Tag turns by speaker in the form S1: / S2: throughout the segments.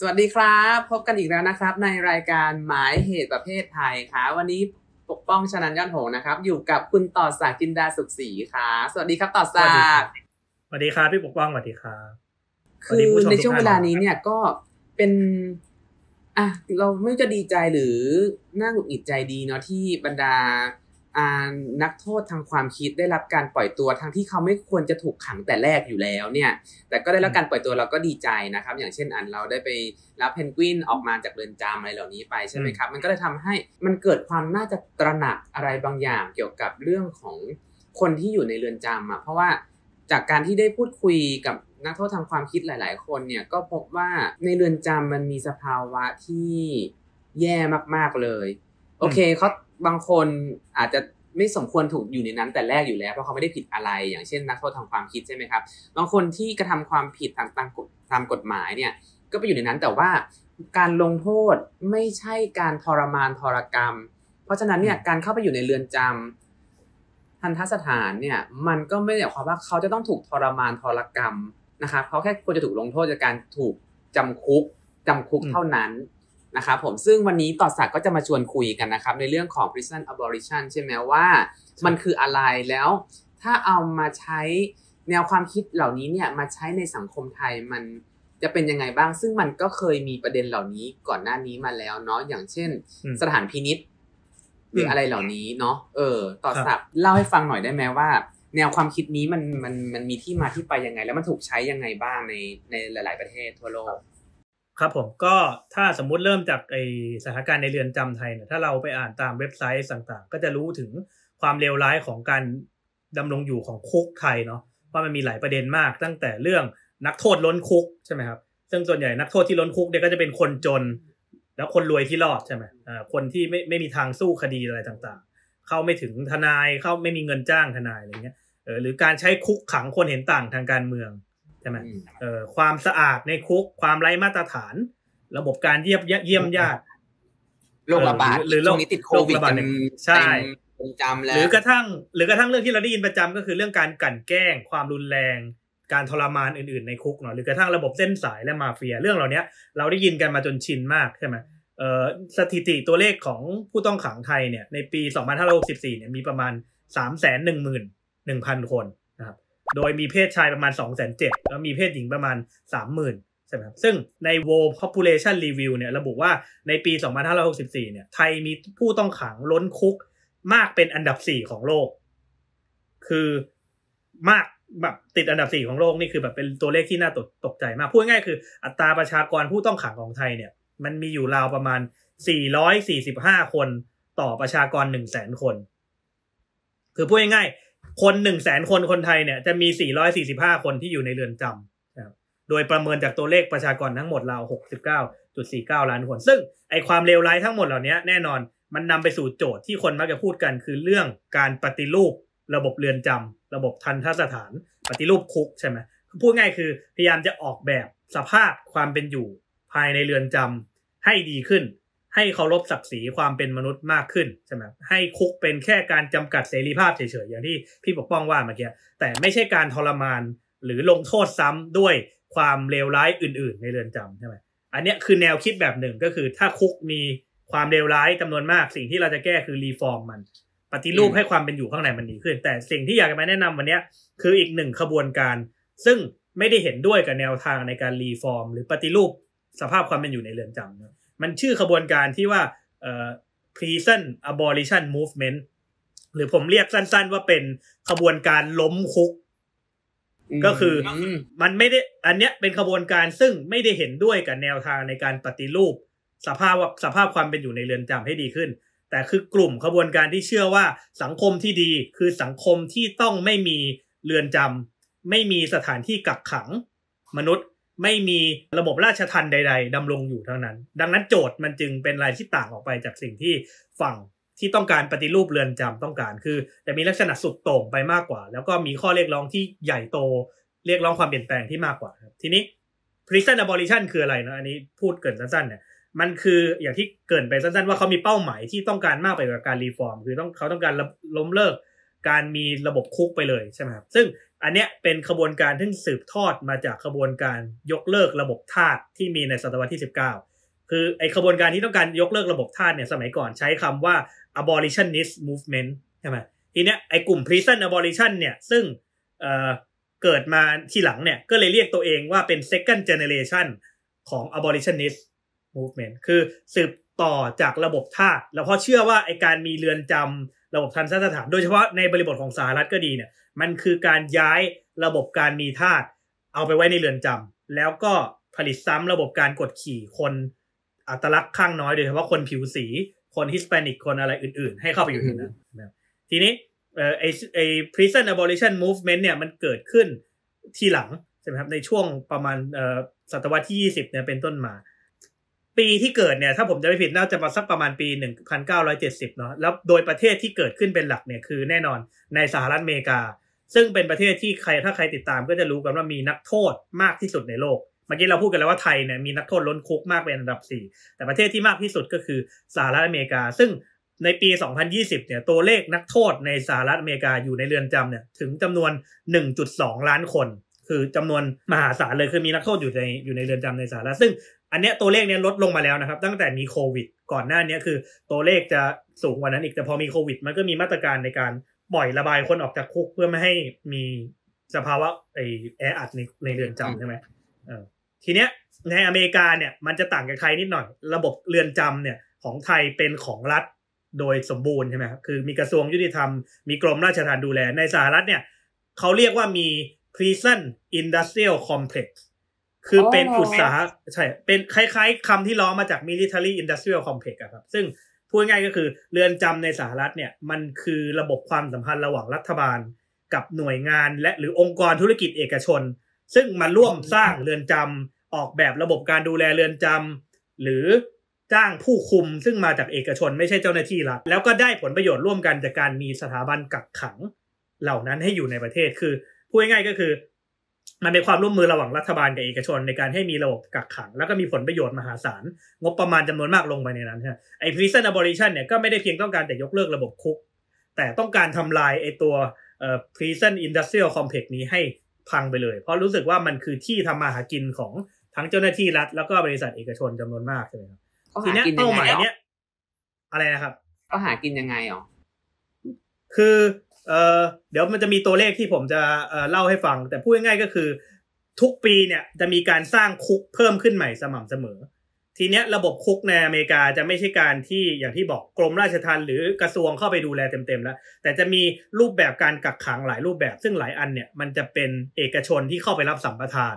S1: สวัสดีครับ พบกันอีกแล้วนะครับ ในรายการหมายเหตุประเภทไทยค่ะวันนี้ปกป้องชนันยอดโหนะครับ อยู่กับคุณต่อศักดินดาสุขศรีค่ะ สวัสดีครับต่อศัก
S2: ดิ์สว
S1: ัสดีครับพี่ปกป้
S2: องสวัสดีครับคือในช่วงเวลานี
S1: ้เนี่ยก็เป็น อ่ะเราไม่จะดีใจหรือน่าหงุดหงิดใจดีเนาะที่บรรดานักโทษทางความคิดได้รับการปล่อยตัวทั้งที่เขาไม่ควรจะถูกขังแต่แรกอยู่แล้วเนี่ยแต่ก็ได้รับการปล่อยตัวเราก็ดีใจนะครับ อย่างเช่นอันเราได้ไปรับเพนกวินออกมาจากเรือนจำอะไรเหล่านี้ไปใช่ไหมครับมันก็เลยทำให้มันเกิดความน่าจะตระหนักอะไรบางอย่างเกี่ยวกับเรื่องของคนที่อยู่ในเรือนจำอ่ะเพราะว่าจากการที่ได้พูดคุยกับนักโทษทางความคิดหลาย ๆ คนเนี่ยก็พบว่าในเรือนจำมันมีสภาวะที่แย่มาก ๆเลย โอเคเขาบางคนอาจจะไม่สมควรถูกอยู่ในนั้นแต่แรกอยู่แล้ว เพราะเขาไม่ได้ผิดอะไร อย่างเช่น นักโทษทางความคิดใช่ไหมครับบางคนที่กระทำความผิดทางตามกฎตามกฎหมายเนี่ยก็ไปอยู่ในนั้นแต่ว่าการลงโทษไม่ใช่การทรมานทรกรรม เพราะฉะนั้นเนี่ยการเข้าไปอยู่ในเรือนจำ ทันทสถานเนี่ยมันก็ไม่ได้หมายความว่าเขาจะต้องถูกทรมานทรกรรมนะครับเขาแค่ควรจะถูกลงโทษจากการถูกจำคุกจำคุกเท่านั้นนะครับผมซึ่งวันนี้ต่อสักก็จะมาชวนคุยกันนะครับ ในเรื่องของ prison abolition ใช่ไหมว่า มันคืออะไรแล้ว ถ้าเอามาใช้ แนวความคิดเหล่านี้เนี่ย มาใช้ในสังคมไทยมันจะเป็นยังไงบ้าง ซึ่งมันก็เคยมีประเด็นเหล่านี้ก่อนหน้านี้มาแล้ว เนาะอย่างเช่นสถานพินิษหรืออะไรเหล่านี้เนาะเออ ต่อสักเล่าให้ฟังหน่อยได้ไหมว่า แนวความคิดนี้มันมันมันมีที่มาที่ไปยังไง แล้วมันถูกใช้ยังไงบ้างในในหลาย ๆประเทศทั่วโลก
S2: ครับผมก็ถ้าสมมุติเริ่มจากไอสถานการณ์ในเรือนจำไทยเนี่ยถ้าเราไปอ่านตามเว็บไซต์ต่างๆ ก็จะรู้ถึงความเลวร้ายของการดำรงอยู่ของคุกไทยเนาะว่ามันมีหลายประเด็นมากตั้งแต่เรื่องนักโทษล้นคุกใช่ไหมครับซึ่งส่วนใหญ่นักโทษที่ล้นคุกเนี่ยก็จะเป็นคนจน แล้วคนรวยที่รอดใช่ไหมอ่าคนที่ไม่ไม่มีทางสู้คดีอะไรต่างๆ เข้าไม่ถึงทนายเข้าไม่มีเงินจ้างทนายอะไรเงี้ยเออหรือการใช้คุกขังคนเห็นต่างทางการเมืองช่ไหมเออความสะอาดในคุก ความไร้มาตรฐาน ระบบการเยี่ยมเยี่ยมญาติ โรคระบาดหรือโรคนี้ติดโควิดกันใช่จำแล้วหรือกระทั่ง หรือกระทั่งเรื่องที่เราได้ยินประจำก็คือเรื่องการกั่นแกล้ง ความรุนแรง การทรมานอื่นๆในคุกเนาะหรือกระทั่งระบบเส้นสายและมาเฟียเรื่องเหล่านี้เราได้ยินกันมาจนชินมากใช่ไหมสถิติตัวเลขของผู้ต้องขังไทยเนี่ย ในปี2564เนี่ยมีประมาณ3 1 1 0 0 0 คนโดยมีเพศชายประมาณ 2 7 0 0 แล้วมีเพศหญิงประมาณ 30,000 ใช่ไหมครับ ซึ่งใน World Population Review เนี่ย ระบุว่าในปี 2564 เนี่ย ไทยมีผู้ต้องขังล้นคุก มากเป็นอันดับ 4 ของโลก คือมากแบบติดอันดับ 4 ของโลกนี่คือแบบเป็นตัวเลขที่น่าตกตกใจมาก พูดง่ายคืออัตราประชากรผู้ต้องขังของไทยเนี่ย มันมีอยู่ราวประมาณ 445 คนต่อประชากร 1 0 0 0 0 0 คน คือพูดง่ายๆคนหนึ่งแสนคนคนไทยเนี่ยจะมี 445 คนที่อยู่ในเรือนจำ โดยประเมินจากตัวเลขประชากรทั้งหมดเรา 69.49 ล้านคน ซึ่ง ไอความเลวร้ายทั้งหมดเหล่านี้แน่นอน มันนำไปสู่โจทย์ที่คนมักจะพูดกันคือเรื่องการปฏิรูป ระบบเรือนจำ ระบบทันทสถาน ปฏิรูปคุกใช่ไหม พูดง่ายคือ พยายามจะออกแบบสภาพความเป็นอยู่ ภายในเรือนจำให้ดีขึ้นให้เคารพศักดิ์ศรีความเป็นมนุษย์มากขึ้นใช่ไหมให้คุกเป็นแค่การจำกัดเสรีภาพเฉยๆ อย่างที่พี่ปกป้องว่าเมื่อกี้แต่ไม่ใช่การทรมานหรือลงโทษซ้ำด้วยความเลวร้ายอื่นๆในเรือนจำใช่ไหมอันนี้คือแนวคิดแบบหนึ่งก็คือถ้าคุกมีความเลวร้ายจำนวนมาก สิ่งที่เราจะแก้คือรีฟอร์มมัน ปฏิรูปให้ความเป็นอยู่ข้างในมันดีขึ้น แต่สิ่งที่อยากจะมาแนะนำวันนี้คืออีกหนึ่งขบวนการ ซึ่งไม่ได้เห็นด้วยกับแนวทางในการรีฟอร์ม หรือปฏิรูปสภาพความเป็นอยู่ในเรือนจำนะมันชื่อขบวนการที่ว่าเอ่อ prison abolition movement หรือผมเรียกสั้นๆว่าเป็นขบวนการล้มคุก ก็คือมันไม่ได้ อันเนี้ยเป็นขบวนการซึ่งไม่ได้เห็นด้วยกับแนวทางในการปฏิรูป สภาพสภาพความเป็นอยู่ในเรือนจำให้ดีขึ้น แต่คือกลุ่มขบวนการที่เชื่อว่าสังคมที่ดีคือสังคมที่ต้องไม่มีเรือนจำไม่มีสถานที่กักขังมนุษย์ไม่มีระบบราชทันใด ๆ ดำรงอยู่ทั้งนั้น ดังนั้นโจทย์มันจึงเป็นรายที่ต่างออกไปจากสิ่งที่ฝั่งที่ต้องการปฏิรูปเรือนจำต้องการ คือ แต่มีลักษณะสุดโต่งไปมากกว่า แล้วก็มีข้อเรียกร้องที่ใหญ่โตเรียกร้องความเปลี่ยนแปลงที่มากกว่าครับทีนี้ prison abolition คืออะไรนะอันนี้พูดเกินสั้นๆเนี่ยมันคืออย่างที่เกินไปสั้นๆว่าเขามีเป้าหมายที่ต้องการมากไปกว่าการรีฟอร์มคือต้องเขาต้องการล้มเลิกการมีระบบคุกไปเลยใช่ไหมครับซึ่งอันเนี้ยเป็นขบวนการที่สืบทอดมาจากขบวนการยกเลิกระบบทาสที่มีในศตวรรษที่ 19 คือไอขบวนการที่ต้องการยกเลิกระบบทาสเนี่ยสมัยก่อนใช้คำว่า abolitionist movement ใช่ไหมทีเนี้ยไอกลุ่ม prison abolition เนี่ยซึ่งเเกิดมาที่หลังเนี่ย ก็เลยเรียกตัวเองว่าเป็น second generation ของ abolitionist movement คือสืบต่อจากระบบทาสแล้วพอเชื่อว่าไอการมีเรือนจำระบบทันสถานโดยเฉพาะในบริบทของสหรัฐก็ดีเนี่ยมันคือการย้ายระบบการมีทาสเอาไปไว้ในเรือนจำ แล้วก็ผลิตซ้ำระบบการกดขี่คนอัตลักษณ์ข้างน้อยโดยเฉพาะคนผิวสี คนฮิสแปนิกคนอะไรอื่นๆ ให้เข้าไปอยู่ในนั้นทีนี้ไอไอ prison abolition movement เนี่ยมันเกิดขึ้นทีหลังใช่ไหมครับในช่วงประมาณศตวรรษที่ 20เนี่ยเป็นต้นมาปีที่เกิดเนี่ยถ้าผมจะไม่ผิดน่าจะมาสักประมาณปี 1970เนาะแล้วโดยประเทศที่เกิดขึ้นเป็นหลักเนี่ยคือแน่นอนในสหรัฐอเมริกา ซึ่งเป็นประเทศที่ใครถ้าใครติดตามก็จะรู้กันว่ามีนักโทษมากที่สุดในโลก เมื่อกี้เราพูดกันแล้วว่าไทยเนี่ยมีนักโทษล้นคุกมากเป็นอันดับ 4 แต่ประเทศที่มากที่สุดก็คือ สหรัฐอเมริกา ซึ่งในปี 2020เนี่ยตัวเลขนักโทษในสหรัฐอเมริกาอยู่ในเรือนจำเนี่ยถึงจำนวน 1.2 ล้านคน คือจำนวนมหาศาลเลยคือมีนักโทษอยู่ในอยู่ในเรือนจำในสหรัฐซึ่งอันเนี้ยตัวเลขเนี้ยลดลงมาแล้วนะครับ ตั้งแต่มีโควิดก่อนหน้านี้คือตัวเลขจะสูงกว่านั้นอีกแต่พอมีโควิดมันก็มีมาตรการในการปล่อยระบายคนออกจากคุกเพื่อไม่ให้มีสภาวะไอแออัดในในเรือนจำใช่ไหมทีเนี้ยในอเมริกาเนี่ยมันจะต่างกับไทยนิดหน่อย ระบบเรือนจำเนี่ยของไทยเป็นของรัฐโดยสมบูรณ์ใช่ไหมครับคือมีกระทรวงยุติธรรมมีกรมราชธรรมดูแลในสหรัฐเนี่ยเขาเรียกว่ามี prison industrial complex คือเป็นอุตสาหใช่เป็นคล้ายๆคำที่ล้อมาจาก military industrial complex อะครับซึ่งพูดง่ายก็คือเรือนจำในสหรัฐเนี่ยมันคือระบบความสัมพันธ์ระหว่างรัฐบาล กับหน่วยงานและหรือองค์กรธุรกิจเอกชน ซึ่งมาร่วมสร้างเรือนจำออกแบบระบบการดูแลเรือนจำหรือจ้างผู้คุมซึ่งมาจากเอกชนไม่ใช่เจ้าหน้าที่รัฐแล้วก็ได้ผลประโยชน์ร่วมกันจากการมีสถาบันกักขัง เหล่านั้นให้อยู่ในประเทศคือพูดง่ายๆก็คือมันเป็นความร่วมมือระหว่างรัฐบาลกับเอกชนในการให้มีระบบกักขัง แล้วก็มีผลประโยชน์มหาศาล งบประมาณจำนวนมากลงไปในนั้นฮะไอ้ prison abolition เนี่ยก็ไม่ได้เพียงต้องการแต่ยกเลิกระบบคุก แต่ต้องการทำลายไอ้ตัว prison industrial complex นี้ให้พังไปเลย เพราะรู้สึกว่ามันคือที่ทำมาหากินของทั้งเจ้าหน้าที่รัฐ แล้วก็บริษัทเอกชนจำนวนมากใช่ไหมครับทีนี้เป้าหมายเนี้ยอะไรนะครับก็หากินยังไงอ๋อคือเออเดี๋ยวมันจะมีตัวเลขที่ผมจะเล่าให้ฟังแต่พูดง่ายๆก็คือ ทุกปีเนี่ยจะมีการสร้างคุกเพิ่มขึ้นใหม่สม่ำเสมอ ทีเนี้ยระบบคุกในอเมริกาจะไม่ใช่การที่อย่างที่บอกกรมราชทัณฑ์หรือกระทรวงเข้าไปดูแลเต็มๆแล้ว แต่จะมีรูปแบบการกักขังหลายรูปแบบ ซึ่งหลายอันเนี่ยมันจะเป็นเอกชนที่เข้าไปรับสัมปทาน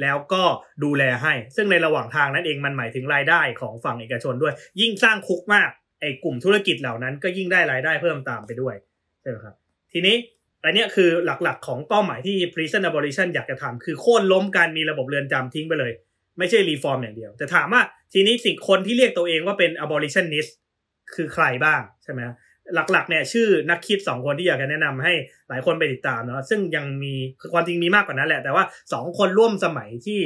S2: แล้วก็ดูแลให้ ซึ่งในระหว่างทางนั้นเองมันหมายถึงรายได้ของฝั่งเอกชนด้วย ยิ่งสร้างคุกมากไอ้กลุ่มธุรกิจเหล่านั้นก็ยิ่งได้รายได้เพิ่มตามไปด้วยใช่ไหมครับทีนี้อันนี้คือหลักๆของเป้าหมายที่ prison abolition อยากจะทำคือโค่นล้มการมีระบบเรือนจำทิ้งไปเลย ไม่ใช่รีฟอร์มอย่างเดียวแต่ถามว่าทีนี้สิ่งคนที่เรียกตัวเองว่าเป็น abolitionist คือใครบ้าง ใช่ไหมหลักๆเนี่ยชื่อนักคิด2คนที่อยากจะแนะนำให้หลายคนไปติดตามเนาะซึ่งยังมีความจริงมีมากกว่านั้นแหละแต่ว่า 2 คนร่วมสมัยที่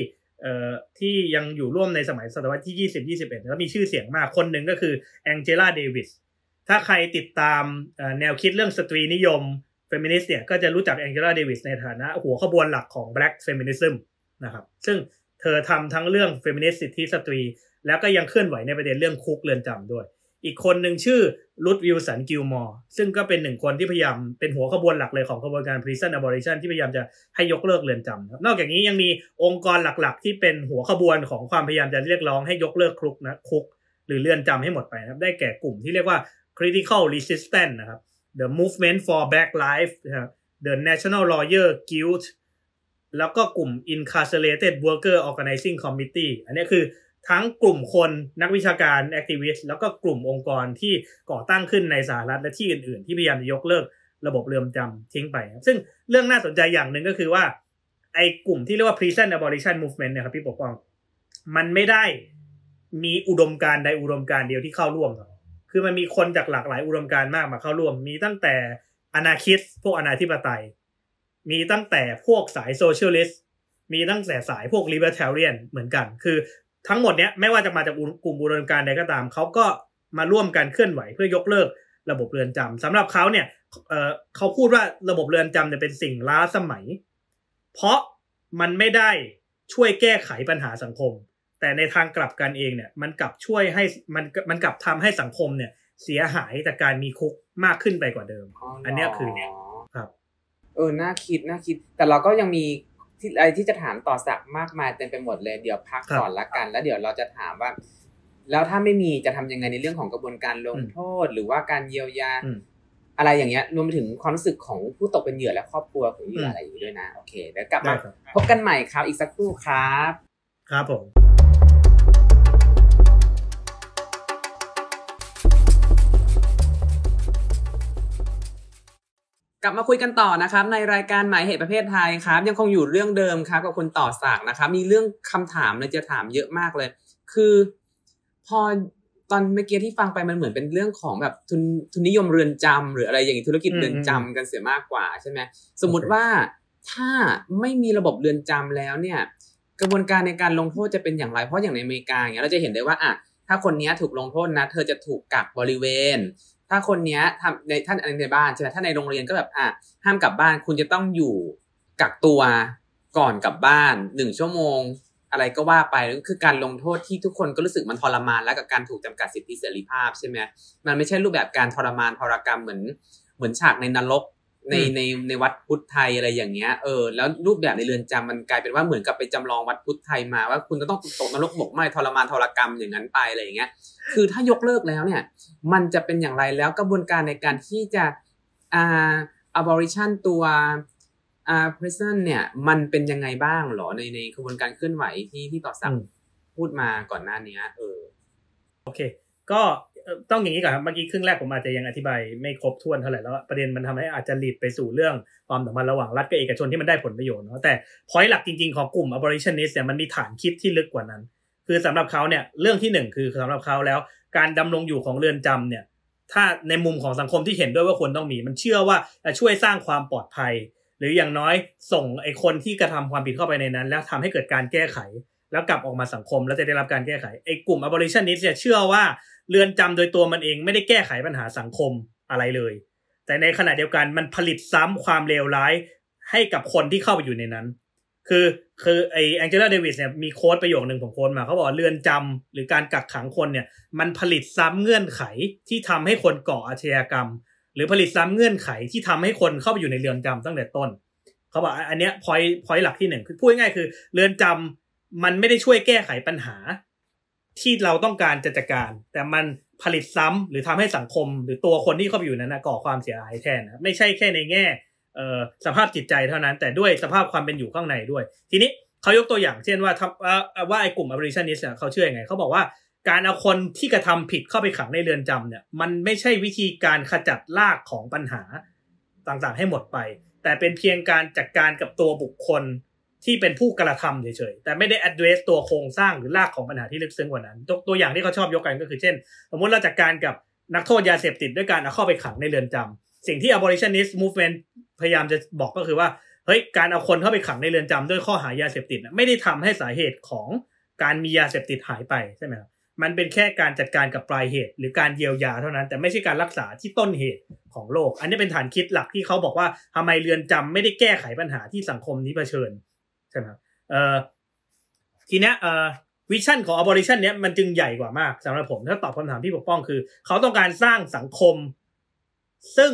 S2: ที่ยังอยู่ร่วมในสมัยศตวรรษที่ 20 21 แล้วมีชื่อเสียงมาก คนหนึ่งก็คือแองเจล่าเดวิส ถ้าใครติดตามแนวคิดเรื่องสตรีนิยมเฟมินิสต์เนี่ย ก็จะรู้จักแองเจล่าเดวิสในฐานะหัวขบวนหลักของแบล็กเฟมินิซึมนะครับ ซึ่งเธอทำทั้งเรื่องเฟมินิสต์สิทธิสตรี แล้วก็ยังเคลื่อนไหวในประเด็นเรื่องคุกเรือนจำด้วยอีกคนหนึ่งชื่อลุดวิลสันกิลมอร์ซึ่งก็เป็นหนึ่งคนที่พยายามเป็นหัวขบวนหลักเลยของขบวนการ prison abolition ที่พยายามจะให้ยกเลิกเรือนจำนอกจากนี้ยังมีองค์กรหลักๆที่เป็นหัวขบวนของความพยายามจะเรียกร้องให้ยกเลิกคุกนะคุก หรือเรือนจำให้หมดไปนะครับได้แก่กลุ่มที่เรียกว่า critical resistance นะครับ the movement for black l i f e นะครับ the national lawyer guild แล้วก็กลุ่ม incarcerated worker organizing committee อันนี้คือทั้งกลุ่มคนนักวิชาการแอคทิวิสต์แล้วก็กลุ่มองค์กรที่ก่อตั้งขึ้นในสหรัฐ และที่อื่นๆ ที่พยายามจะยกเลิกระบบเรือนจำทิ้งไป ซึ่งเรื่องน่าสนใจอย่างหนึ่งก็คือว่า ไอ้กลุ่มที่เรียกว่า prison abolition movement เนี่ยครับ พี่ปกป้อง มันไม่ได้มีอุดมการใดอุดมการเดียวที่เข้าร่วมครับคือมันมีคนจากหลากหลายอุดมการมากมาเข้าร่วม มีตั้งแต่อนาคิสพวกอนาธิปไตย มีตั้งแต่พวกสายโซเชียลิสต์มีตั้งแต่สายพวกลิเบอร์เทเรียนเหมือนกันคือทั้งหมดเนี้ยไม่ว่าจะมาจากกลุ่มบูรณาการ ใดก็ตาม เขาก็มาร่วมกันเคลื่อนไหวเพื่อยกเลิก ระบบเรือนจำ สำหรับเขาเนี่ยเเขาพูดว่าระบบเรือนจำเนี่ยเป็นสิ่งล้าสมัย เพราะมันไม่ได้ช่วยแก้ไขปัญหาสังคม แต่ในทางกลับกันเองเนี่ยมันกลับช่วยให้มันมันกลับทำให้สังคมเนี่ย เสียหายจากการมีคุกมากขึ้นไปกว่าเดิม อันนี้คือเนี่ยครับเออน่าคิดน่าคิด แต่เราก็ยังมี
S1: ที่อะไรที่จะถามต่อสักมากมายเต็มไปหมดเลย เดี๋ยวพักก่อนละกัน แล้วเดี๋ยวเราจะถามว่า แล้วถ้าไม่มีจะทำยังไงในเรื่องของกระบวนการลงโทษหรือว่าการเยียวยา อะไรอย่างเงี้ยรวมถึงความรู้สึกของผู้ตกเป็นเหยื่อและครอบครัวของเหยื่ออะไรอยู่ด้วยนะโอเคเดี๋ยวกลับมาพบกันใหม่ครับอีกสักครู่ครับครับผมกลับมาคุยกันต่อนะครับในรายการหมายเหตุประเภทไทยครับยังคงอยู่เรื่องเดิมครับกับคุณต่อสากนะครับมีเรื่องคำถามเลยจะถามเยอะมากเลย คือพอตอนเมื่อกี้ที่ฟังไปมันเหมือนเป็นเรื่องของแบบทุนทุนนิยมเรือนจำ หรืออะไรอย่างนี้ธุรกิจเรือนจำกันเสียมากกว่าใช่ไหมสมมุติว่าถ้าไม่มีระบบเรือนจำแล้วเนี่ยกระบวนการในการลงโทษจะเป็นอย่างไร เพราะอย่างในอเมริกาเนี่ยเราจะเห็นได้ว่าอ่ะถ้าคนนี้ถูกลงโทษนะ เธอจะถูกกักบริเวณถ้าคนเนี้ยทำในท่านในบ้านใช่ไหมถ้าในโรงเรียนก็แบบอ่ะห้ามกลับบ้านคุณจะต้องอยู่กักตัวก่อนกลับบ้านหนึ่งชั่วโมงอะไรก็ว่าไปก็คือการลงโทษที่ทุกคนก็รู้สึกมันทรมาน แล้วกับการถูกจำกัดสิทธิเสรีภาพใช่ไหมมันไม่ใช่รูปแบบการทรมานทรกรรมเหมือนเหมือนฉากในนรกในในในวัดพุทธไทยอะไรอย่างเงี้ยเออ แล้วรูปแบบในเรือนจำมันกลายเป็นว่าเหมือนกับไปจำลองวัดพุทธไทยมาว่าคุณจะต้องตกนรกหมกไหมทรมานทรกรรมอย่างนั้นไปอะไรอย่างเงี้ย คือถ้ายกเลิกแล้วเนี่ย มันจะเป็นอย่างไรแล้วกระบวนการในการที่จะ อ่าอาบอริชันตัวอ่าพร i เซนเนี่ย มันเป็นยังไงบ้างหรอในในกระบวนการเคลื่อนไหวที่ที่ต่อสั่งพูดมาก่อนหน้านี้เออ
S2: โอเค ก็ต้องอย่างนี้ก่อนครับเมื่อกี้ครึ่งแรกผมอาจจะยังอธิบายไม่ครบถ้วนเท่าไหร่แล้ว ประเด็นมันทำให้อาจจะหลีดไปสู่เรื่องความสัมพันธ์ระหว่างรัฐกับเอกชนที่มันได้ผลประโยชน์เนาะแต่พอยต์หลักจริงๆของกลุ่ม abolitionist เนี่ยมันมีฐานคิดที่ลึกกว่านั้น คือสำหรับเขาเนี่ยเรื่องที่หนึ่งคือสำหรับเขาแล้วการดำรงอยู่ของเรือนจำเนี่ยถ้าในมุมของสังคมที่เห็นด้วยว่าควรต้องมี มันเชื่อว่าจะช่วยสร้างความปลอดภัย หรืออย่างน้อยส่งไอ้คนที่กระทำความผิดเข้าไปในนั้น แล้วทำให้เกิดการแก้ไข แล้วกลับออกมาสังคมแล้วจะได้รับการแก้ไขไอ้กลุ่ม abolitionist เนี่ยเชื่อว่าเรือนจำโดยตัวมันเองไม่ได้แก้ไขปัญหาสังคมอะไรเลย แต่ในขณะเดียวกัน มันผลิตซ้ำความเลวร้ายให้กับคนที่เข้าไปอยู่ในนั้น คือคือไอแองเจล่าเดวิสเนี่ยมีโค้ดประโยคหนึ่งของโค้ดมาเขาบอกเรือนจำ หรือการกักขังคนเนี่ยมันผลิตซ้ำเงื่อนไขที่ทำให้คนก่ออาชญากรรม หรือผลิตซ้ำเงื่อนไขที่ทำให้คนเข้าไปอยู่ในเรือนจำตั้งแต่ต้น เขาบอกอันเนี้ยพอยพอยหลักที่หนึ่งพูดง่ายคือ เรือนจำมันไม่ได้ช่วยแก้ไขปัญหาที่เราต้องการจะจัดการ แต่มันผลิตซ้ำหรือทำให้สังคม หรือตัวคนที่เข้าไปอยู่นั้นนะก่อความเสียหายแทนนะไม่ใช่แค่ในแง่สภาพจิตใจเท่านั้น แต่ด้วยสภาพความเป็นอยู่ข้างในด้วย ทีนี้เขายกตัวอย่างเช่นว่าว่าไอ้กลุ่มอ b o l i t i o นิสเขาเชื่อยังไง เขาบอกว่าการเอาคนที่กระทำผิดเข้าไปขังในเรือนจำเนี่ย มันไม่ใช่วิธีการขจัดรากของปัญหาต่างๆ ให้หมดไป แต่เป็นเพียงการจัดกการกับตัวบุคคลที่เป็นผู้กระทำเฉยๆ แต่ไม่ได้ address ตัวโครงสร้างหรือรากของปัญหาที่ลึกซึ้งกว่านั้น ตัวอย่างที่เขาชอบยกกันก็คือเช่นสมมติเราจัดการกับนักโทษยาเสพติดด้วยการเอาเข้าไปขังในเรือนจำ สิ่งที่ abolitionist movement พยายามจะบอกก็คือว่าเฮ้ยการเอาคนเข้าไปขังในเรือนจำ ด้วยข้อหายาเสพติดไม่ได้ทำให้สาเหตุของการมียาเสพติดหายไปใช่ไหมครับมันเป็นแค่การจัดการกับปลายเหตุ หรือการเยียวยาเท่านั้น แต่ไม่ใช่การรักษาที่ต้นเหตุของโรคอันนี้เป็นฐานคิดหลักที่เขาบอกว่าทำไมเรือนจำไม่ได้แก้ไขปัญหาที่สังคมนี้เผชิญใช่ไหมครับทีเนี้ยวิชั่นของ abolition เนี้ยมันจึงใหญ่กว่ามากสำหรับผมถ้าตอบคำถามพี่ปกป้องคือ เขาต้องการสร้างสังคม ซึ่ง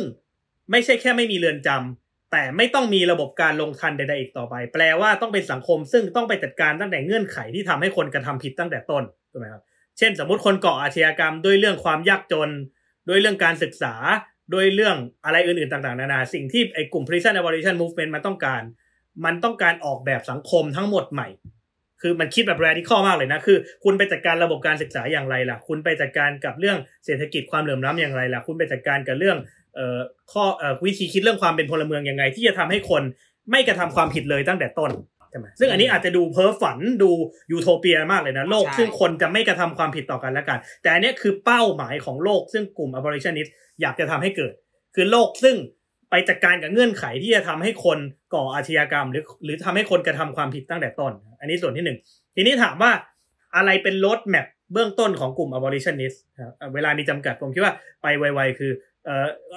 S2: ไม่ใช่แค่ไม่มีเรือนจำแต่ไม่ต้องมีระบบการลงทันใดๆอีกต่อไป แปลว่าต้องเป็นสังคมซึ่งต้องไปจัดการตั้งแต่เงื่อนไขที่ทำให้คนกระทำผิดตั้งแต่ต้นถูกไหมครับเช่นสมมติคนก่ออาชญากรรม ด้วยเรื่องความยากจนด้วยเรื่องการศึกษาด้วยเรื่องอะไรอื่นๆ ต่างๆนานาสิ่งที่ไอ้กลุ่ม prison abolition movement มันต้องการมันต้องการออกแบบสังคมทั้งหมดใหม่ คือมันคิดแบบแรดิคอลมากเลยนะ คือคุณไปจัดการระบบการศึกษาอย่างไรล่ะ คุณไปจัดการกับเรื่องเศรษฐกิจความเหลื่อมล้ำอย่างไรล่ะ คุณไปจัดการกับเรื่อง เออ่ข้อ เออ่วิธีคิดเรื่องความเป็นพลเมืองอยังไงที่จะทำให้คนไม่กระทำความผิดเลยตั้งแต่ต้น ใช่ไหมซึ่งอันนี้อาจจะดูเพ้อฝันดูยูโทเปียมากเลยนะโลกซึ่งคนจะไม่กระทำความผิดต่อกันแล้วกัน แต่อันนี้คือเป้าหมายของโลกซึ่งกลุ่มอ b o ร i t i o n i อยากจะทำให้เกิด คือโลกซึ่งไปจัดกการกับเงื่อนไขที่จะทำให้คนก่ออาชญากรรม หรือหรือทำให้คนกระทำความผิดตั้งแต่ต้น อันนี้ส่วนที่หนึ่ง ทีนี้ถามว่าอะไรเป็นรถแมพเบื้องต้นของกลุ่ม abolitionist เวลา มีจำกัดผมคิดว่าไปไวๆคือ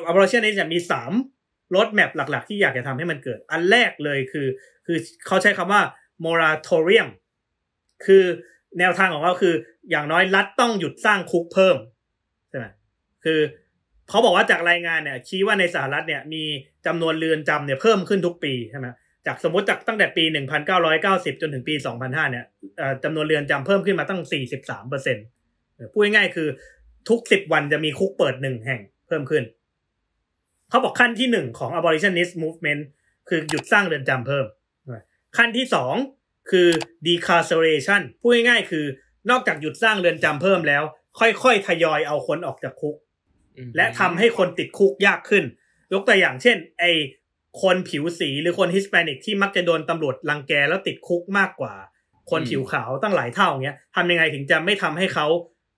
S2: abolitionist จะมีสามรถแมพหลักๆที่อยากจะทำให้มันเกิด อันแรกเลยคือ คือเขาใช้คำว่า moratorium คือแนวทางของเขาคืออย่างน้อยรัฐต้องหยุดสร้างคุกเพิ่มใช่ไหมคือเขาบอกว่าจากรายงานเนี่ยชี้ว่าในสหรัฐเนี่ยมีจำนวนเรือนจำเนี่ยเพิ่มขึ้นทุกปีใช่ไหมจากสมมติจากตั้งแต่ปี 1990 จนถึงปี 2005 เนี่ยจำนวนเรือนจำเพิ่มขึ้นมาตั้ง 43เปอร์เซ็นต์พูดง่ายๆคือทุก 10 วันจะมีคุกเปิดหนึ่งแห่งเพิ่มขึ้น เขาบอกขั้นที่หนึ่งของ abolitionist movement คือหยุดสร้างเรือนจำเพิ่ม ขั้นที่สองคือ decarceration พูดง่ายๆคือนอกจากหยุดสร้างเรือนจำเพิ่มแล้ว ค่อยๆทยอยเอาคนออกจากคุกและทำให้คนติดคุกยากขึ้น ยกตัวอย่างเช่นไอคนผิวสีหรือคนฮิสแปนิก ที่มักจะโดนตำรวจรังแกแล้วติดคุกมากกว่า คนผิวขาวตั้งหลายเท่าเงี้ยทำยังไงถึงจะไม่ทำให้เขา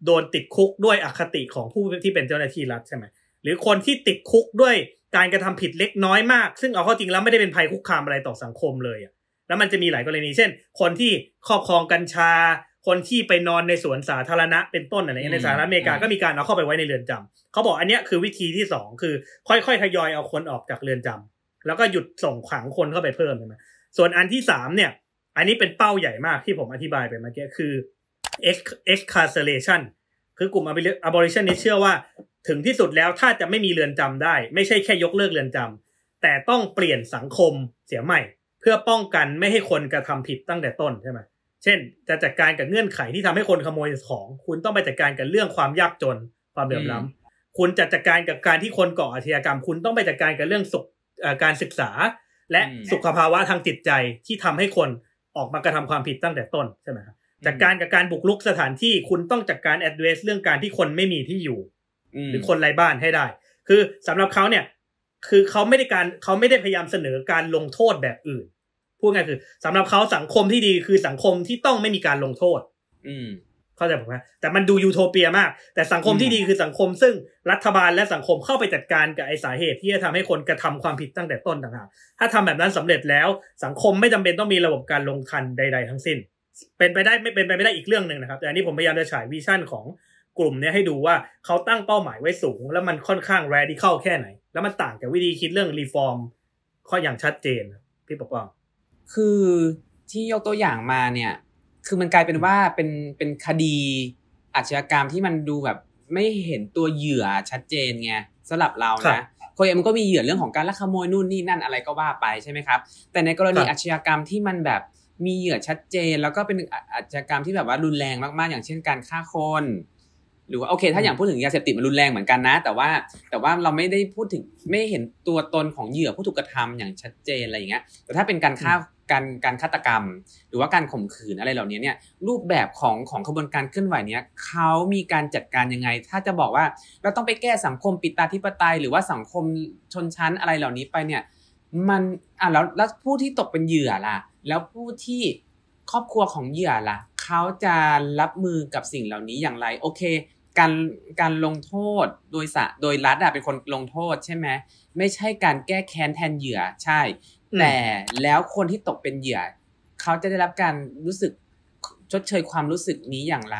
S2: โดนติดคุกด้วยอคติของผู้ที่เป็นเจ้าหน้าที่รัฐใช่ไหมหรือคนที่ติดคุกด้วยการกระทำผิดเล็กน้อยมาก ซึ่งเอาข้อจริงแล้วไม่ได้เป็นภัยคุกคามอะไรต่อสังคมเลยอ่ะแล้วมันจะมีหลายกรณีเช่น คนที่ครอบครองกัญชาคนที่ไปนอนในสวนสาธารณะ เป็นต้นอะไรในสหรัฐอเมริกาก็มีการเอาเข้าไปไว้ในเรือนจำเขาบอกอันนี้คือวิธีที่สองคือค่อยๆ ทยอยเอาคนออกจากเรือนจำ แล้วก็หยุดส่งขังคนเข้าไปเพิ่มใช่ไหมส่วนอันที่สามเนี่ยอันนี้เป็นเป้าใหญ่มากที่ผมอธิบายไปเมื่อกี้คือ excarceration คือกลุ่ม abolition นี้เชื่อว่าถึงที่สุดแล้วถ้าจะไม่มีเรือนจำได้ไม่ใช่แค่ยกเลิกเรือนจำ แต่ต้องเปลี่ยนสังคมเสียใหม่ เพื่อป้องกันไม่ให้คนกระทำผิดตั้งแต่ต้นใช่ไหมเช่นจะจัดการกับเงื่อนไขที่ทำให้คนขโมยของ คุณต้องไปจัดการกับเรื่องความยากจนความเหลื่อมล้ำ คุณจะจัดการกับการที่คนก่ออาชญากรรม คุณต้องไปจัดการกับเรื่องสุขการศึกษา และสุขภาวะทางจิตใจที่ทำให้คนออกมากระทำความผิดตั้งแต่ต้นใช่ไหมครับจัดการกับการบุกรุกสถานที่คุณต้องจัดการแอดเวสเรื่องการที่คนไม่มีที่อยู่หรือคนไร้บ้านให้ได้ คือสำหรับเขาเนี่ยคือเขาไม่ได้การเขาไม่ได้พยายามเสนอการลงโทษแบบอื่นพูดง่ายคือสำหรับเขาสังคมที่ดีคือสังคมที่ต้องไม่มีการลงโทษ อืมเข้าใจผมไหมแต่มันดูยูโทเปียมาก แต่สังคมที่ดีคือสังคม ซึ่งรัฐบาลและสังคมเข้าไปจัดการกับไอสาเหตุ ที่จะทำให้คนกระทำความผิดตั้งแต่ต้นต่างหากถ้าทำแบบนั้นสำเร็จแล้ว สังคมไม่จำเป็นต้องมีระบบการลงทันใด ๆ ทั้งสิ้น เป็นไปได้ ไม่เป็นไปไม่ได้อีกเรื่องหนึ่งนะครับ แต่อันนี้ผมพยายามจะฉายวิชั่นของกลุ่มนี้ให้ดูว่าเขาตั้งเป้าหมายไว้สูงแล้วมันค่อนข้างแรดิเข้าแค่ไหน แล้วมันต่างกับวิธีคิดเรื่องรีฟอร์มข้ออย่างชัดเจนพี่ปกป้อง
S1: คือที่ยกตัวอย่างมาเนี่ย คือมันกลายเป็นว่าเป็นเป็นคดีอาชญากรรมที่มันดูแบบไม่เห็นตัวเหยื่อชัดเจนไงสำหรับเรานะคนเอ็มก็มีเหยื่อเรื่องของการลักขโมยนู่นนี่นั่นอะไรก็ว่าไปใช่ไหมครับ แต่ในกรณีอาชญากรรมที่มันแบบมีเหยื่อชัดเจนแล้วก็เป็นอาชญากรรมที่แบบว่ารุนแรงมาก ๆ อย่างเช่น การฆ่าคน หรือว่าโอเค ถ้าอย่างพูดถึงยาเสพติดมันรุนแรงเหมือนกันนะ แต่ว่าแต่ว่าเราไม่ได้พูดถึงไม่เห็นตัวตนของเหยื่อผู้ถูกกระทำอย่างชัดเจนอะไรอย่างเงี้ย แต่ถ้าเป็นการฆ่าการการฆาตกรรมหรือว่าการข่มขืนอะไรเหล่านี้เนี่ยรูปแบบของของขบวนการเคลื่อนไหวเนี้ยเขามีการจัดการยังไงถ้าจะบอกว่าเราต้องไปแก้สังคมปิตาธิปไตย หรือว่าสังคมชนชั้นอะไรเหล่านี้ไปเนี่ยมันอ่ะแล้วแล้วผู้ที่ตกเป็นเหยื่อล่ะ แล้วผู้ที่ครอบครัวของเหยื่อล่ะเขาจะรับมือกับสิ่งเหล่านี้อย่างไรโอเคการการลงโทษโดยสะโดยรัฐอะเป็นคนลงโทษใช่ไหมไม่ใช่การแก้แค้นแทนเหยื่อใช่แต่แล้วคนที่ตกเป็นเหยื่อเขาจะได้รับการรู้สึกชดเชยความรู้สึกนี้อย่างไร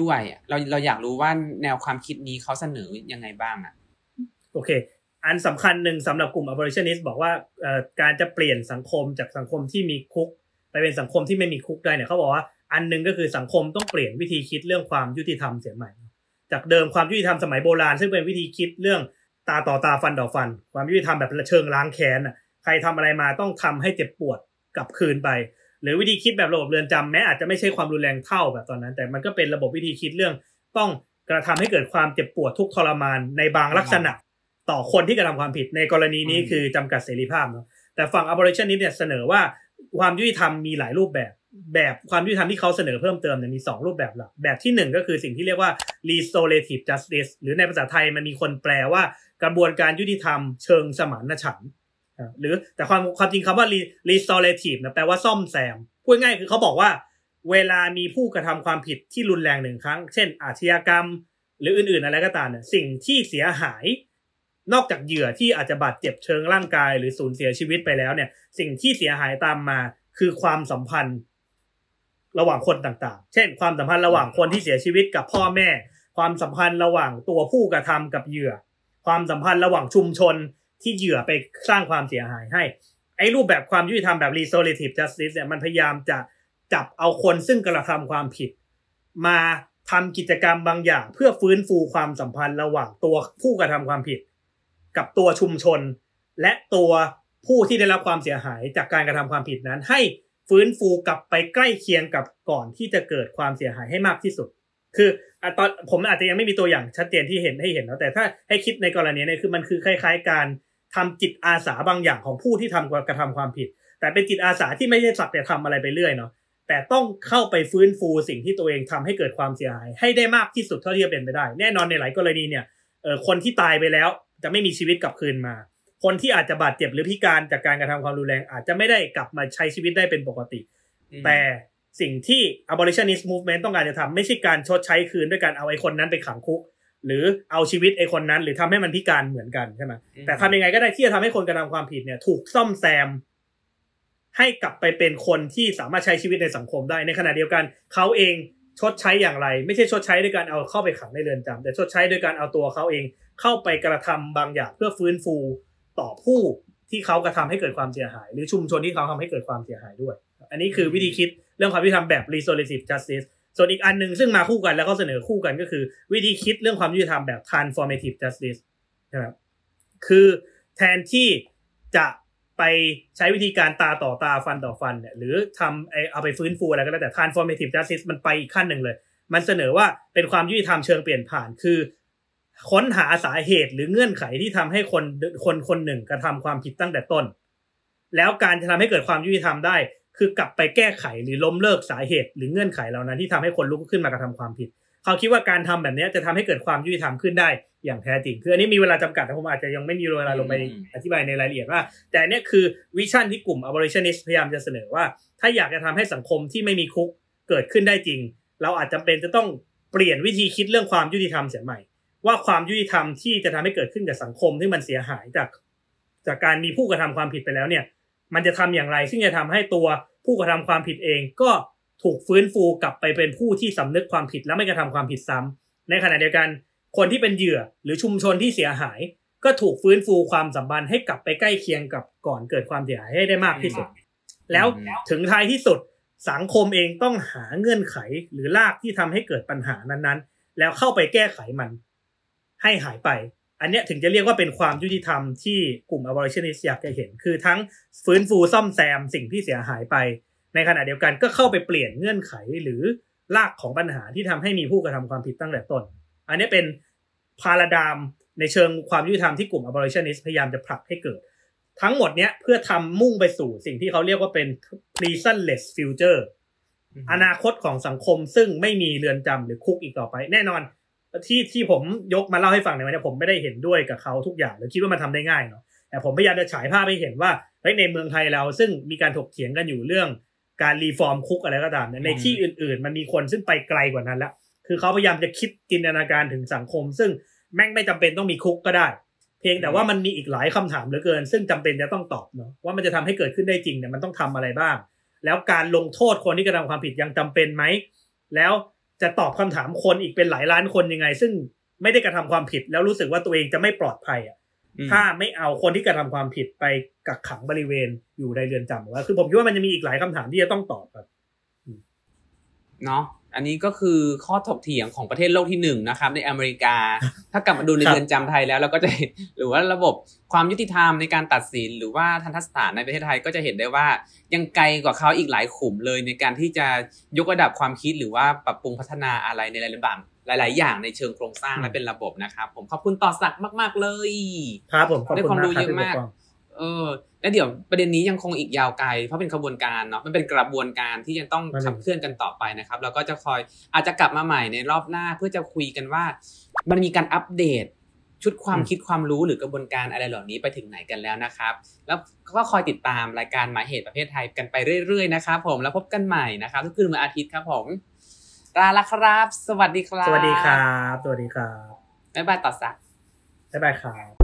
S1: ด้ว
S2: ยเราเราอยากรู้ว่าแนวความคิดนี้เขาเสนอยังไงบ้างอ่ะโอเค อันสำคัญหนึ่งสำหรับกลุ่ม abolitionist บอกว่าการจะเปลี่ยนสังคมจากสังคมที่มีคุก ไปเป็นสังคมที่ไม่มีคุกได้เนี่ยเขาบอกว่าอันหนึ่งก็คือสังคมต้องเปลี่ยนวิธีคิดเรื่องความยุติธรรมเสียใหม่ จากเดิมความยุติธรรมสมัยโบราณ ซึ่งเป็นวิธีคิดเรื่องตาต่อตาฟันต่อฟัน ความยุติธรรมแบบเชิงล้างแค้นใครทำอะไรมาต้องทำให้เจ็บปวดกลับคืนไป หรือวิธีคิดแบบระบบเรือนจำแม้อาจจะไม่ใช่ความรุนแรงเท่าแบบตอนนั้น แต่มันก็เป็นระบบวิธีคิดเรื่องต้องกระทำให้เกิดความเจ็บปวดทุกทรมานในบางลักษณะ ต่อคนที่กระทาความผิดในกรณีนี้คือจำกัดเสรีภาพเนาะแต่ฝั่ง abolitionist เนี่ยเสนอว่าความยุติธรรมมีหลายรูปแบบแบบความยุติธรรมที่เขาเสนอเพิ่มเติมเนี่ยมี 2 รูปแบบหลักแบบที่ 1 ก็คือสิ่งที่เรียกว่า restorative justice หรือในภาษาไทยมันมีคนแปลว่ากระบวนการยุติธรรมเชิงสมานฉันท์หรือแต่ความความจริงคำว่า restorative นะแปลว่าซ่อมแซมพูดง่ายคือเขาบอกว่าเวลามีผู้กระทำความผิดที่รุนแรงหนึ่งครั้ง เช่นอาชญากรรม หรืออื่นๆอะไรก็ตามเนี่ยสิ่งที่เสียหาย นอกจากเหยื่อที่อาจจะบาดเจ็บเชิงร่างกาย หรือสูญเสียชีวิตไปแล้วเนี่ย สิ่งที่เสียหายตามมาคือความสัมพันธ์ ระหว่างคนต่างๆ เช่น ความสัมพันธ์ระหว่างคนที่เสียชีวิตกับพ่อแม่ ความสัมพันธ์ระหว่างตัวผู้กระทำกับเหยื่อ ความสัมพันธ์ระหว่างชุมชนที่เหยื่อไปสร้างความเสียหายให้ ไอ้รูปแบบความยุติธรรมแบบ restorative justice เนี่ยมันพยายามจะจับเอาคน ซึ่งกระทำความผิด มาทำกิจกรรมบางอย่าง เพื่อฟื้นฟูความสัมพันธ์ระหว่างตัวผู้กระทำความผิด กับตัวชุมชน และตัวผู้ที่ได้รับความเสียหาย จากการกระทำความผิดนั้น ให้ฟื้นฟูกลับไปใกล้เคียงกับก่อนที่จะเกิดความเสียหายให้มากที่สุด คือตอนผมอาจจะยังไม่มีตัวอย่างชัดเจนที่เห็นให้เห็นแล้วแต่ถ้า ให้คิดในกรณีนี้คือมันคือ คล้าย ๆ การทำจิตอาสาบางอย่างของผู้ที่ทำกระทำความผิด แต่เป็นจิตอาสาที่ไม่ใช่สักแต่ทำอะไรไปเรื่อยเนาะ แต่ต้องเข้าไปฟื้นฟูสิ่งที่ตัวเองทำให้เกิดความเสียหาย ให้ได้มากที่สุดเท่าที่จะเป็นไปได้ แน่นอนในหลายกรณีเนี่ย เออคนที่ตายไปแล้วจะไม่มีชีวิตกลับคืนมา คนที่อาจจะบาดเจ็บหรือพิการจากการกระทำความรุนแรง อาจจะไม่ได้กลับมาใช้ชีวิตได้เป็นปกติ แต่สิ่งที่ abolitionist movement ต้องการจะทำ ไม่ใช่การชดใช้คืนด้วยการเอาไอ้คนนั้นไปขังคุกหรือเอาชีวิตไอคนนั้น หรือทำให้มันพิการเหมือนกันใช่ไหมแต่ทำยังไงก็ได้ที่จะทำให้คนกระทำความผิดเนี่ยถูกซ่อมแซมให้กลับไปเป็นคนที่สามารถใช้ชีวิตในสังคมได้ ในขณะเดียวกันเขาเองชดใช้อย่างไร ไม่ใช่ชดใช้ด้วยการเอาเข้าไปขังในเรือนจำ แต่ชดใช้ด้วยการเอาตัวเขาเองเข้าไปกระทำบางอย่าง เพื่อฟื้นฟูต่อผู้ที่เขากระทำให้เกิดความเสียหาย หรือชุมชนที่เขาทำให้เกิดความเสียหายด้วย อันนี้คือวิธีคิดเรื่องความยุติธรรมแบบ restorative justice ส่วนอีกอันหนึ่งซึ่งมาคู่กันแล้วก็เสนอคู่กันก็คือวิธีคิดเรื่องความยุติธรรมแบบ transformative justice นะครับคือแทนที่จะไปใช้วิธีการตาต่อตาฟันต่อฟันเนี่ยหรือทำไอเอาไปฟื้นฟูอะไรก็แล้วแต่ transformative justice มันไปอีกขั้นหนึ่งเลย มันเสนอว่าเป็นความยุติธรรมเชิงเปลี่ยนผ่านคือค้นหาสาเหตุหรือเงื่อนไขที่ทำให้คนคนคนหนึ่งกระทำความผิดตั้งแต่ต้น แล้วการจะทำให้เกิดความยุติธรรมได้คือกลับไปแก้ไขหรือล้มเลิกสาเหตุหรือเงื่อนไขเหล่านั้น ที่ทำให้คนลุกขึ้นมากระทำความผิด เขาคิดว่าการทำแบบนี้จะทำให้เกิดความยุติธรรมขึ้นได้อย่างแท้จริง คืออันนี้มีเวลาจำกัดนะผมอาจจะยังไม่มีเวลาลงไปอธิบายในรายละเอียดว่าแต่เนี้ยคือวิชั่นที่กลุ่ม abolitionist พยายามจะเสนอว่า ถ้าอยากจะทำให้สังคมที่ไม่มีคุกเกิดขึ้นได้จริง เราอาจจำเป็นจะต้องเปลี่ยนวิธีคิดเรื่องความยุติธรรมเสียใหม่ ว่าความยุติธรรมที่จะทำให้เกิดขึ้นกับสังคมที่มันเสียหายจาก จากการมีผู้กระทำความผิดไปแล้วเนี่ยมันจะทำอย่างไร ซึ่งจะทำให้ตัวผู้กระทำความผิดเอง ก็ถูกฟื้นฟูกลับไปเป็นผู้ที่สำนึกความผิดและไม่กระทำความผิดซ้ำ ในขณะเดียวกันคนที่เป็นเหยื่อหรือชุมชนที่เสียหาย ก็ถูกฟื้นฟูความสัมพันธ์ให้กลับไปใกล้เคียงกับก่อนเกิดความเสียหายให้ได้มากที่สุด แล้วถึงท้ายที่สุด สังคมเองต้องหาเงื่อนไขหรือลากที่ทำให้เกิดปัญหานั้นๆ แล้วเข้าไปแก้ไขมัน ให้หายไปอันเนี้ยถึงจะเรียกว่าเป็นความยุติธรรมที่กลุ่มอวอร์ชันน i s อยากจะเห็น คือทั้งฟื้นฟูซ่อมแซมสิ่งที่เสียหายไป ในขณะเดียวกันก็เข้าไปเปลี่ยนเงื่อนไขหรือรากของปัญหาที่ทำให้มีผู้กระทำความผิดตั้งแต่ต้น อันนี้เป็นพาราดามในเชิงความยุติธรรมที่กลุ่มอวอร์ชันน i s พยายามจะผลักให้เกิด ทั้งหมดเนี้ยเพื่อทำมุ่งไปสู่สิ่งที่เขาเรียกว่าเป็น prisonless future อนาคตของสังคมซึ่งไม่มีเรือนจำหรือคุกอีกต่อไป แน่นอนที่ที่ผมยกมาเล่าให้ฟังในวันนี้ผมไม่ได้เห็นด้วยกับเขาทุกอย่างหรือคิดว่ามันทำได้ง่ายเนาะแต่ผมพยายามจะฉายภาพให้เห็นว่าในเมืองไทยเราซึ่งมีการถกเถียงกันอยู่เรื่อง การรีฟอร์มคุกอะไรก็ตามในที่อื่นๆ มันมีคนซึ่งไปไกลกว่านั้นแล้วคือเขาพยายามจะคิดจินตนาการถึงสังคม ซึ่งแม่งไม่จำเป็นต้องมีคุกก็ได้ เพียงแต่ว่ามันมีอีกหลายคำถามเหลือเกิน ซึ่งจำเป็นจะต้องตอบเนาะว่ามันจะทำให้เกิดขึ้นได้จริงเนี่ยมันต้องทำอะไรบ้าง แล้วการลงโทษคนที่กระทำความผิดยังจำเป็นไหมแล้วจะตอบคำถามคนอีกเป็นหลายล้านคนยังไง ซึ่งไม่ได้กระทำความผิดแล้วรู้สึกว่าตัวเองจะไม่ปลอดภัยอ่ะถ้าไม่เอาคนที่กระทำความผิดไปกักขังบริเวณอยู่ในเรือนจำว่าคือผมคิดว่ามันจะมีอีกหลายคำถามที่จะต้องตอบครับ
S1: เนาะอันนี้ก็คือข้อถกเถียงของประเทศโลกที่หนึ่งนะครับ ในอเมริกา ถ้ากลับมาดูในเรือนจำไทยแล้วเราก็จะเห็นหรือว่าระบบความยุติธรรมในการตัดสินหรือว่าทันทสถานในประเทศไทยก็จะเห็นได้ว่ายังไกลกว่าเขาอีกหลายขุมเลยในการที่จะยกระดับความคิดหรือว่าปรับปรุงพัฒนาอะไรในหลายบางหลาย ๆ อย่างในเชิงโครงสร้างและเป็นระบบนะครับ ผมขอบคุณต่อสักมาก ๆเลย
S2: ครับ ผมได้ความรู้เยอะมาก
S1: เออและเดี๋ยวประเด็นนี้ยังคงอีกยาวไกลเพราะเป็นกระบวนการเนาะมันเป็นกระบวนการที่ยังต้องขับเคลื่อนกันต่อไปนะครับ แล้วก็จะคอยอาจจะกลับมาใหม่ในรอบหน้า เพื่อจะคุยกันว่ามันมีการอัปเดต ชุดความคิดความรู้หรือกระบวนการอะไรเหล่านี้ไปถึงไหนกันแล้วนะครับ แล้วก็คอยติดตามรายการหมายเหตุประเภทไทยกันไปเรื่อยๆนะครับ ผมแล้วพบกันใหม่นะครับทุกคืนวันอาทิตย์ครับผมลาละครับ สวัสดีครับ สวั
S2: สดีครับสวัสดีครับบ๊ายบายต่อสักบ๊ายบายครับ